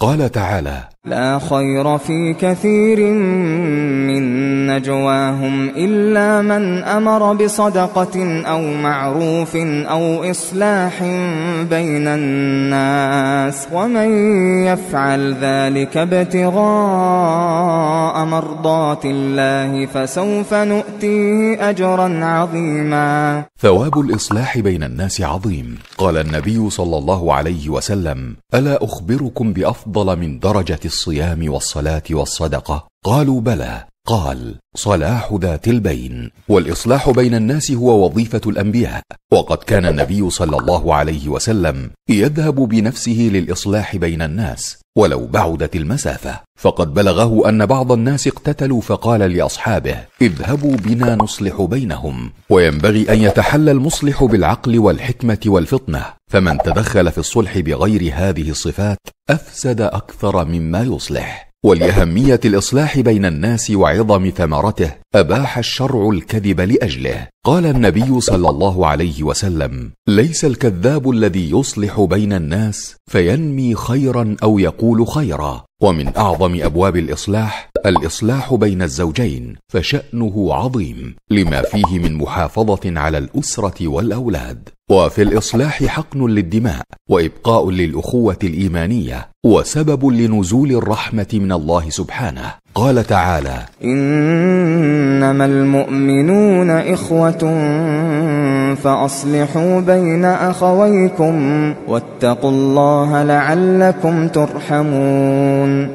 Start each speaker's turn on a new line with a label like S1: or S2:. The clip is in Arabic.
S1: قال تعالى
S2: لا خير في كثير من نجواهم إلا من أمر بصدقة أو معروف أو إصلاح بين الناس ومن يفعل ذلك ابتغاء مرضات الله فسوف نؤتيه أجرا عظيما
S1: ثواب الإصلاح بين الناس عظيم قال النبي صلى الله عليه وسلم ألا أخبركم بأفضل من درجة الصيام والصلاة والصدقة قالوا بلى قال صلاح ذات البين والاصلاح بين الناس هو وظيفه الانبياء وقد كان النبي صلى الله عليه وسلم يذهب بنفسه للاصلاح بين الناس ولو بعدت المسافه فقد بلغه ان بعض الناس اقتتلوا فقال لاصحابه اذهبوا بنا نصلح بينهم وينبغي ان يتحلى المصلح بالعقل والحكمه والفطنه فمن تدخل في الصلح بغير هذه الصفات افسد اكثر مما يصلح ولاهميه الاصلاح بين الناس وعظم ثمرته اباح الشرع الكذب لاجله قال النبي صلى الله عليه وسلم ليس الكذاب الذي يصلح بين الناس فينمي خيرا او يقول خيرا ومن اعظم ابواب الاصلاح الاصلاح بين الزوجين فشانه عظيم لما فيه من محافظه على الاسره والاولاد وفي الاصلاح حقن للدماء وابقاء للاخوه الايمانيه
S2: وسبب لنزول
S1: الرحمه من الله سبحانه قال تعالى
S2: إنما المؤمنون إخوة فأصلحوا بين أخويكم واتقوا الله لعلكم ترحمون